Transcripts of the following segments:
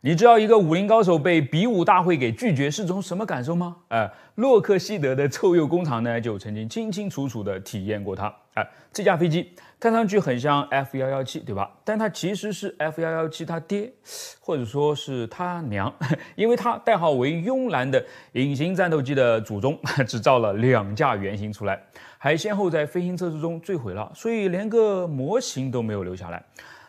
你知道一个武林高手被比武大会给拒绝是种什么感受吗？哎，洛克希德的臭鼬工厂呢，就曾经清清楚楚地体验过它。哎，这架飞机看上去很像 F 幺幺七，对吧？但它其实是 F 幺幺七他爹，或者说是他娘，因为它代号为“慵懒”的隐形战斗机的祖宗，只 造了两架原型出来，还先后在飞行测试中坠毁了，所以连个模型都没有留下来。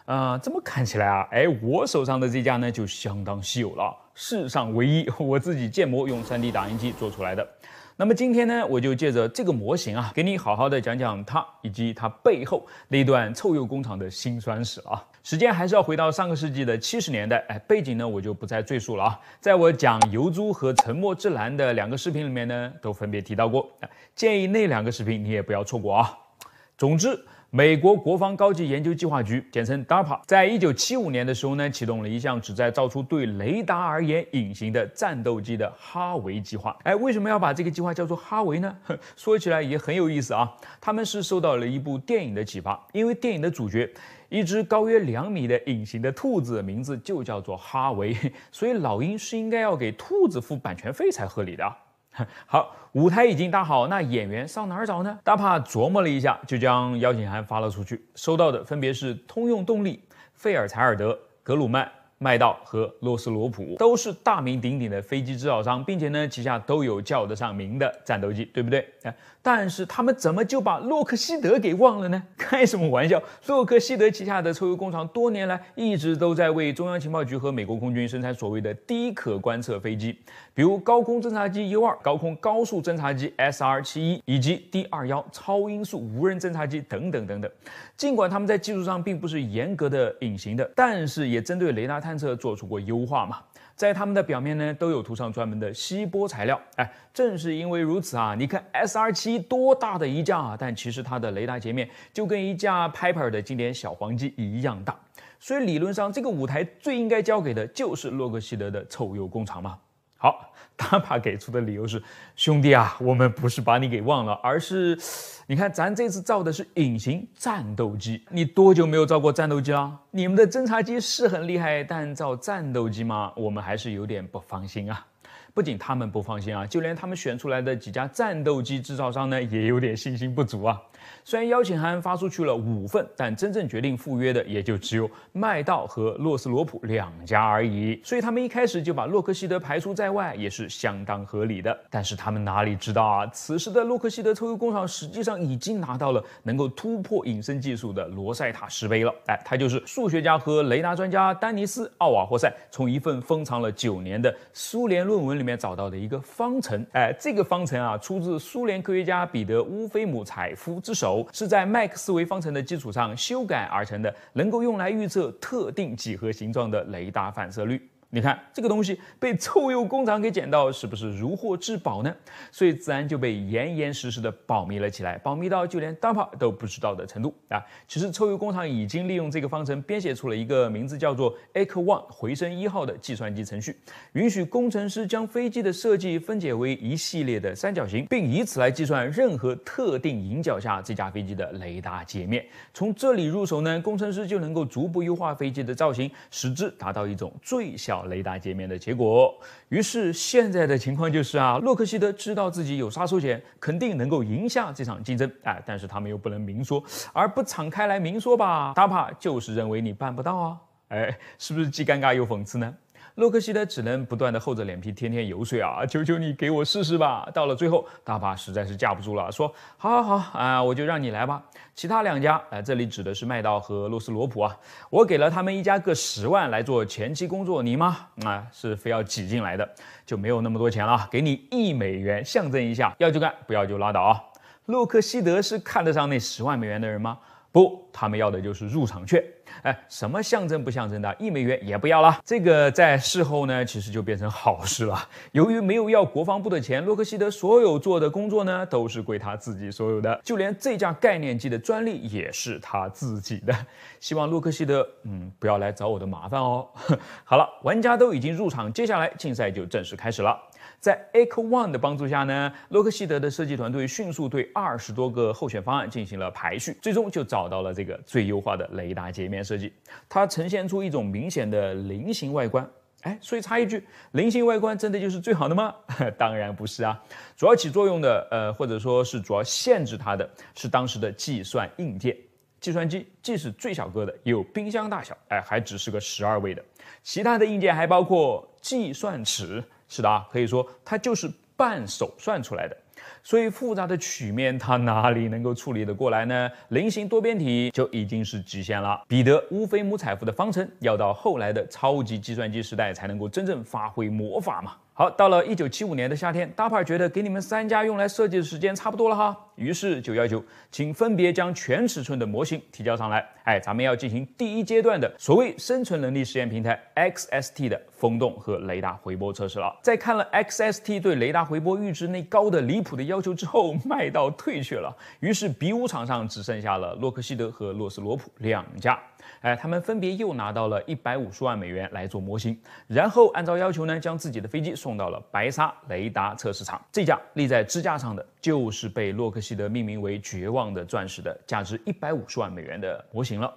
啊，这么看起来啊，哎，我手上的这架呢就相当稀有了，世上唯一，我自己建模用 3D 打印机做出来的。那么今天呢，我就借着这个模型啊，给你好好的讲讲它以及它背后那段臭鼬工厂的辛酸史啊。时间还是要回到上个世纪的七十年代，哎，背景呢我就不再赘述了啊，在我讲油猪和沉默之蓝的两个视频里面呢，都分别提到过，建议那两个视频你也不要错过啊。总之，美国国防高级研究计划局，简称 DARPA，在一九七五年的时候呢，启动了一项旨在造出对雷达而言隐形的战斗机的哈维计划。哎，为什么要把这个计划叫做哈维呢？说起来也很有意思啊，他们是受到了一部电影的启发，因为电影的主角一只高约两米的隐形的兔子，名字就叫做哈维，所以老鹰是应该要给兔子付版权费才合理的。好，舞台已经搭好，那演员上哪儿找呢？大帕琢磨了一下，就将邀请函发了出去。收到的分别是通用动力、费尔柴尔德、格鲁曼。麦道和罗斯罗普都是大名鼎鼎的飞机制造商，并且呢，旗下都有叫得上名的战斗机，对不对？哎，但是他们怎么就把洛克希德给忘了呢？开什么玩笑！洛克希德旗下的抽油工厂多年来一直都在为中央情报局和美国空军生产所谓的低可观测飞机，比如高空侦察机 U 二、高空高速侦察机 SR 七一以及 D 二幺超音速无人侦察机等等等等。尽管他们在技术上并不是严格的隐形的，但是也针对雷达探。探测做出过优化嘛，在它们的表面呢，都有涂上专门的吸波材料。哎，正是因为如此啊，你看 SR 七多大的一架，啊，但其实它的雷达截面就跟一架 Piper 的经典小黄鸡一样大。所以理论上，这个舞台最应该交给的就是洛克希德的臭鼬工厂嘛。好，他巴给出的理由是：兄弟啊，我们不是把你给忘了，而是，你看咱这次造的是隐形战斗机，你多久没有造过战斗机啊？你们的侦察机是很厉害，但造战斗机吗？我们还是有点不放心啊。不仅他们不放心啊，就连他们选出来的几家战斗机制造商呢，也有点信心不足啊。虽然邀请函发出去了五份，但真正决定赴约的也就只有麦道和洛斯罗普两家而已。所以他们一开始就把洛克希德排除在外，也是相当合理的。但是他们哪里知道啊？此时的洛克希德抽油工厂实际上已经拿到了能够突破隐身技术的罗塞塔石碑了。哎，他就是数学家和雷达专家丹尼斯·奥瓦霍塞从一份封藏了九年的苏联论文里面找到的一个方程。哎，这个方程啊，出自苏联科学家彼得·乌菲姆采夫。之手是在麦克斯韦方程的基础上修改而成的，能够用来预测特定几何形状的雷达反射率。你看这个东西被臭鼬工厂给捡到，是不是如获至宝呢？所以自然就被严严实实的保密了起来，保密到就连当帕都不知道的程度啊！其实臭鼬工厂已经利用这个方程编写出了一个名字叫做 Echo One 回声一号的计算机程序，允许工程师将飞机的设计分解为一系列的三角形，并以此来计算任何特定引角下这架飞机的雷达截面。从这里入手呢，工程师就能够逐步优化飞机的造型，使之达到一种最小。雷达界面的结果，于是现在的情况就是啊，洛克希德知道自己有杀手锏，肯定能够赢下这场竞争，哎，但是他们又不能明说，而不敞开来明说吧，他怕就是认为你办不到啊，哎，是不是既尴尬又讽刺呢？洛克希德只能不断的厚着脸皮，天天游说啊，求求你给我试试吧。到了最后，大巴实在是架不住了，说：好好好啊，我就让你来吧。其他两家，哎，这里指的是麦道和洛斯罗普啊，我给了他们一家各十万来做前期工作，你吗？啊，是非要挤进来的，就没有那么多钱了，给你一美元象征一下，要就干，不要就拉倒啊。洛克希德是看得上那十万美元的人吗？不，他们要的就是入场券。哎，什么象征不象征的，一美元也不要了。这个在事后呢，其实就变成好事了。由于没有要国防部的钱，洛克希德所有做的工作呢，都是归他自己所有的，就连这架概念机的专利也是他自己的。希望洛克希德，嗯，不要来找我的麻烦哦。好了，玩家都已经入场，接下来竞赛就正式开始了。在 Aik One o 的帮助下呢，洛克希德的设计团队迅速对二十多个候选方案进行了排序，最终就找到了这个最优化的雷达界面。设计，它呈现出一种明显的菱形外观。哎，所以插一句，菱形外观真的就是最好的吗？当然不是啊。主要起作用的，呃，或者说是主要限制它的，是当时的计算硬件。计算机既是最小个的，也有冰箱大小。哎，还只是个十二位的。其他的硬件还包括计算尺。是的啊，可以说它就是半手算出来的。所以复杂的曲面，它哪里能够处理得过来呢？菱形多边体就已经是极限了。彼得乌菲姆采夫的方程，要到后来的超级计算机时代才能够真正发挥魔法嘛。好，到了一九七五年的夏天，大派觉得给你们三家用来设计的时间差不多了哈，于是九幺九，请分别将全尺寸的模型提交上来。哎，咱们要进行第一阶段的所谓生存能力实验平台 XST 的风洞和雷达回波测试了。在看了 XST 对雷达回波阈值那高的离谱。的要求之后卖到退却了，于是比武场上只剩下了洛克希德和洛斯罗普两家。哎，他们分别又拿到了一百五十万美元来做模型，然后按照要求呢，将自己的飞机送到了白沙雷达测试场。这架立在支架上的，就是被洛克希德命名为“绝望的钻石”的价值一百五十万美元的模型了。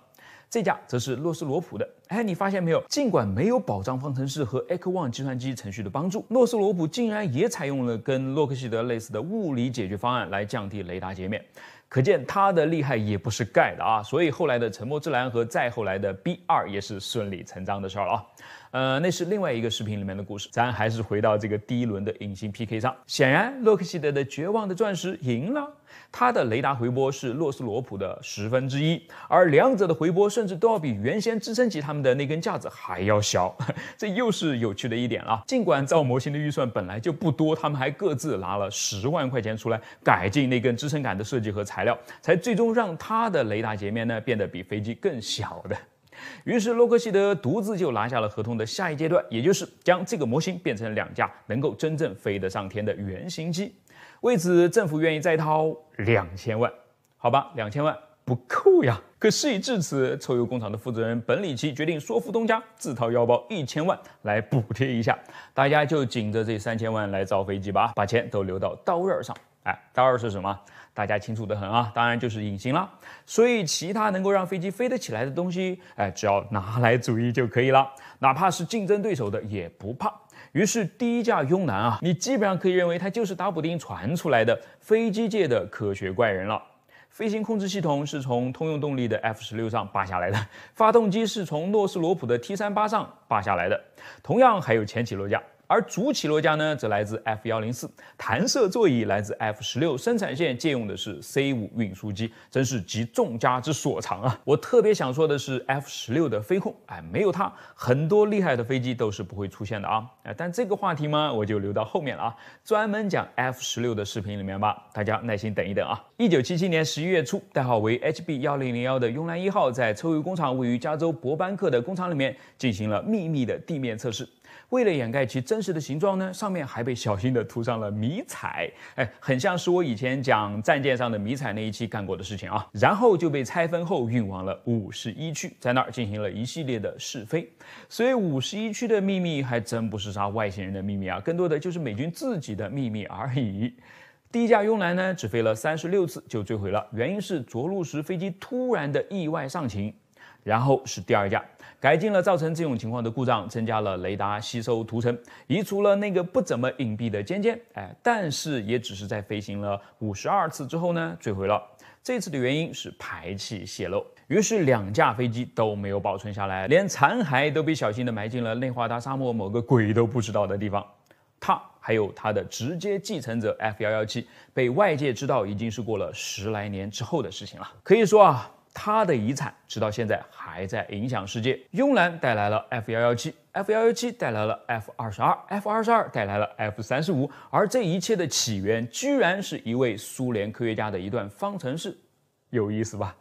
这家则是诺斯罗普的。哎，你发现没有？尽管没有保障方程式和 e c o n e 计算机程序的帮助，诺斯罗普竟然也采用了跟洛克希德类似的物理解决方案来降低雷达截面，可见他的厉害也不是盖的啊！所以后来的沉默之蓝和再后来的 B2 也是顺理成章的事了啊。呃，那是另外一个视频里面的故事，咱还是回到这个第一轮的隐形 PK 上。显然，洛克希德的绝望的钻石赢了。它的雷达回波是洛斯罗普的十分之一，而两者的回波甚至都要比原先支撑级它们的那根架子还要小，这又是有趣的一点啊。尽管造模型的预算本来就不多，他们还各自拿了十万块钱出来改进那根支撑杆的设计和材料，才最终让它的雷达截面呢变得比飞机更小的。于是洛克希德独自就拿下了合同的下一阶段，也就是将这个模型变成两架能够真正飞得上天的原型机。为此，政府愿意再掏两千万，好吧，两千万不够呀。可事已至此，抽油工厂的负责人本里奇决定说服东家自掏腰包一千万来补贴一下，大家就紧着这三千万来造飞机吧，把钱都留到刀刃上。哎，当然是什么，大家清楚的很啊！当然就是隐形了。所以其他能够让飞机飞得起来的东西，哎，只要拿来主义就可以了。哪怕是竞争对手的也不怕。于是第一架庸啊，你基本上可以认为它就是打补丁传出来的飞机界的科学怪人了。飞行控制系统是从通用动力的 F 十六上扒下来的，发动机是从诺斯罗普的 T 三八上扒下来的，同样还有前起落架。而主起落架呢，则来自 F-104；弹射座椅来自 F-16；生产线借用的是 C-5 运输机，真是集众家之所长啊！我特别想说的是，F-16 的飞控，哎，没有它，很多厉害的飞机都是不会出现的啊！哎，但这个话题嘛，我就留到后面了啊，专门讲 F-16 的视频里面吧，大家耐心等一等啊！一九七七年十一月初，代号为 HB-1001 的“慵懒一号”在抽油工厂位于加州伯班克的工厂里面进行了秘密的地面测试。为了掩盖其真实的形状呢，上面还被小心的涂上了迷彩，哎，很像是我以前讲战舰上的迷彩那一期干过的事情啊。然后就被拆分后运往了五十一区，在那儿进行了一系列的试飞。所以五十一区的秘密还真不是啥外星人的秘密啊，更多的就是美军自己的秘密而已。第一架用来呢，只飞了三十六次就坠毁了，原因是着陆时飞机突然的意外上行，然后是第二架，改进了造成这种情况的故障，增加了雷达吸收涂层，移除了那个不怎么隐蔽的尖尖。哎，但是也只是在飞行了五十二次之后呢，坠毁了。这次的原因是排气泄漏，于是两架飞机都没有保存下来，连残骸都被小心地埋进了内华达沙漠某个鬼都不知道的地方。他还有他的直接继承者 F 幺幺七，被外界知道已经是过了十来年之后的事情了。可以说啊。他的遗产直到现在还在影响世界。庸懒带来了 F 幺幺七，F 幺幺七带来了 F 二十二，F 二十二带来了 F 三十五，而这一切的起源居然是一位苏联科学家的一段方程式，有意思吧？